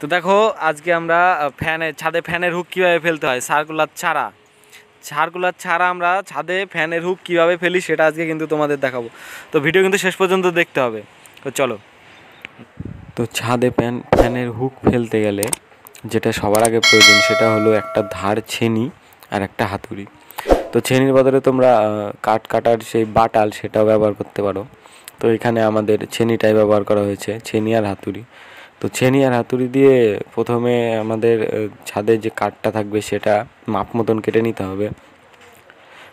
তো দেখো আজকে আমরা ফ্যানের ছাদে ফ্যানের হুক কীভাবে ফেলতে হয় সার্কুলার ছাড়া সার্কুলার ছাড়া আমরা ছাদে ফ্যানের হুক কীভাবে ফেলি সেটা আজকে কিন্তু তোমাদের দেখাবো তো ভিডিও কিন্তু শেষ পর্যন্ত দেখতে হবে তো চলো তো ছাদে ফ্যান ফ্যানের হুক ফেলতে গেলে যেটা সবার আগে প্রয়োজন সেটা হলো একটা ধার ছেনি আর একটা হাতুড়ি তো ছেনির বদলে তোমরা কাট কাটার সেই বাটাল সেটাও ব্যবহার করতে পারো তো এখানে আমাদের ছেনিটাই ব্যবহার করা হয়েছে ছেনি আর হাতুড়ি তো ছেনি আর হাতুড়ি দিয়ে প্রথমে আমাদের ছাদের যে কাঠটা থাকবে সেটা মাপ মতন কেটে নিতে হবে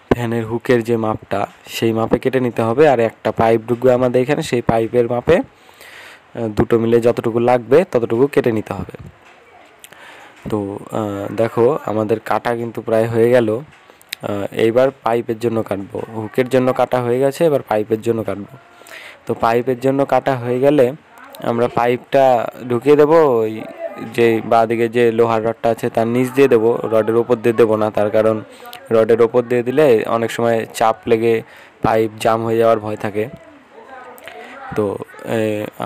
ফ্যানের হুকের যে মাপটা সেই মাপে কেটে নিতে হবে আর একটা পাইপ ঢুকবে আমাদের এখানে সেই পাইপের মাপে দুটো মিলে যতটুকু লাগবে ততটুকু কেটে নিতে হবে তো দেখো আমাদের কাটা কিন্তু প্রায় হয়ে গেল এইবার পাইপের জন্য কাটবো হুকের জন্য কাটা হয়ে গেছে এবার পাইপের জন্য কাটবো তো পাইপের জন্য কাটা হয়ে গেলে আমরা পাইপটা ঢুকিয়ে দেবো ওই যে বাঁদিকে যে লোহার রডটা আছে তার নিচ দিয়ে দেবো রডের ওপর দিয়ে দেবো না তার কারণ রডের ওপর দিয়ে দিলে অনেক সময় চাপ লেগে পাইপ জাম হয়ে যাওয়ার ভয় থাকে তো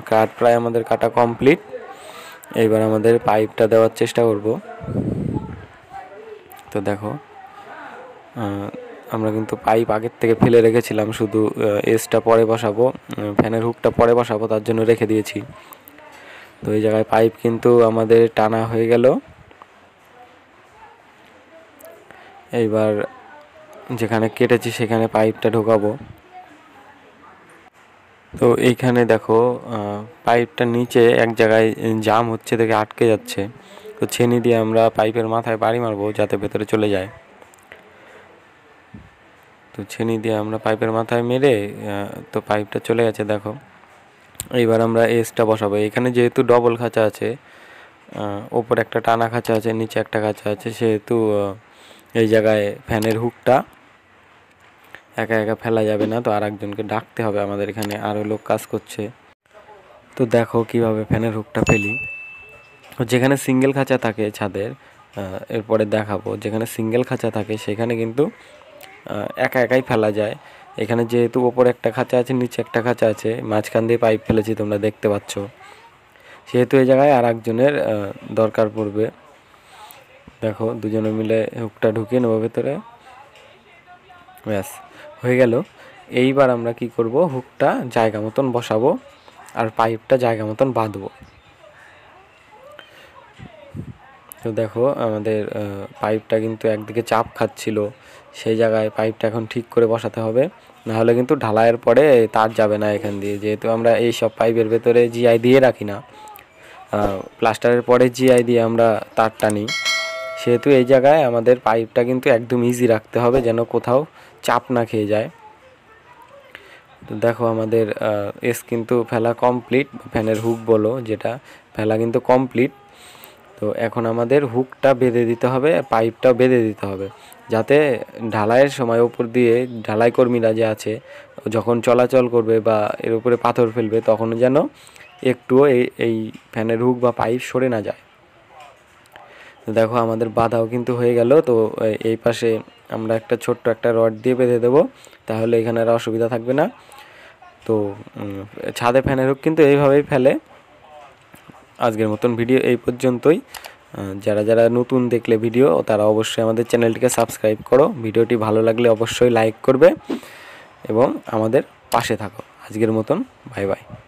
কাঠ প্রায় আমাদের কাটা কমপ্লিট এবার আমাদের পাইপটা দেওয়ার চেষ্টা করব তো দেখো আমরা কিন্তু পাইপ আগের থেকে ফেলে রেখেছিলাম শুধু এসটা পরে বসাবো ফ্যানের হুকটা পরে বসাবো তার জন্য রেখে দিয়েছি তো এই জায়গায় পাইপ কিন্তু আমাদের টানা হয়ে গেল এইবার যেখানে কেটেছি সেখানে পাইপটা ঢোকাবো তো এইখানে দেখো পাইপটা নিচে এক জায়গায় জাম হচ্ছে দেখে আটকে যাচ্ছে তো ছেনি দিয়ে আমরা পাইপের মাথায় বাড়ি মারবো যাতে ভেতরে চলে যায় তো ছেনি দিয়ে আমরা পাইপের মাথায় মেরে তো পাইপটা চলে গেছে দেখো এইবার আমরা এসটা বসাবো এখানে যেহেতু ডবল খাঁচা আছে ওপরে একটা টানা খাঁচা আছে নিচে একটা খাঁচা আছে সেহেতু এই জায়গায় ফ্যানের হুকটা একা একা ফেলা যাবে না তো আর একজনকে ডাকতে হবে আমাদের এখানে আরও লোক কাজ করছে তো দেখো কিভাবে ফ্যানের হুকটা ফেলি যেখানে সিঙ্গেল খাঁচা থাকে ছাদের এরপরে দেখাবো যেখানে সিঙ্গেল খাঁচা থাকে সেখানে কিন্তু একা একাই ফেলা যায় এখানে যেহেতু ওপরে একটা খাঁচা আছে নিচে একটা খাঁচা আছে মাঝখান দিয়ে পাইপ ফেলেছি তোমরা দেখতে পাচ্ছ সেহেতু এই জায়গায় আর একজনের দরকার পড়বে দেখো দুজনে মিলে হুকটা ঢুকিয়ে নেবো ভেতরে ব্যাস হয়ে গেল এইবার আমরা কি করব হুকটা জায়গা মতন বসাবো আর পাইপটা জায়গা মতন বাঁধবো তো দেখো আমাদের পাইপটা কিন্তু একদিকে চাপ খাচ্ছিল সেই জায়গায় পাইপটা এখন ঠিক করে বসাতে হবে নাহলে কিন্তু ঢালাইয়ের পরে তার যাবে না এখান দিয়ে যেহেতু আমরা এই সব পাইপের ভেতরে জিআই দিয়ে রাখি না প্লাস্টারের পরে জিআই দিয়ে আমরা তার টানি সেহেতু এই জায়গায় আমাদের পাইপটা কিন্তু একদম ইজি রাখতে হবে যেন কোথাও চাপ না খেয়ে যায় তো দেখো আমাদের এস কিন্তু ফেলা কমপ্লিট ফ্যানের হুক বলো যেটা ফেলা কিন্তু কমপ্লিট তো এখন আমাদের হুকটা বেঁধে দিতে হবে পাইপটা বেঁধে দিতে হবে যাতে ঢালাইয়ের সময় ওপর দিয়ে ঢালাই কর্মীরা যে আছে যখন চলাচল করবে বা এর উপরে পাথর ফেলবে তখন যেন একটুও এই এই ফ্যানের হুক বা পাইপ সরে না যায় দেখো আমাদের বাধাও কিন্তু হয়ে গেল তো এই পাশে আমরা একটা ছোট্ট একটা রড দিয়ে বেঁধে দেবো তাহলে এখানে আর অসুবিধা থাকবে না তো ছাদে ফ্যানের হুক কিন্তু এইভাবেই ফেলে আজকের মতন ভিডিও এই পর্যন্তই যারা যারা নতুন দেখলে ভিডিও তারা অবশ্যই আমাদের চ্যানেলটিকে সাবস্ক্রাইব করো ভিডিওটি ভালো লাগলে অবশ্যই লাইক করবে এবং আমাদের পাশে থাকো আজকের মতন বাই বাই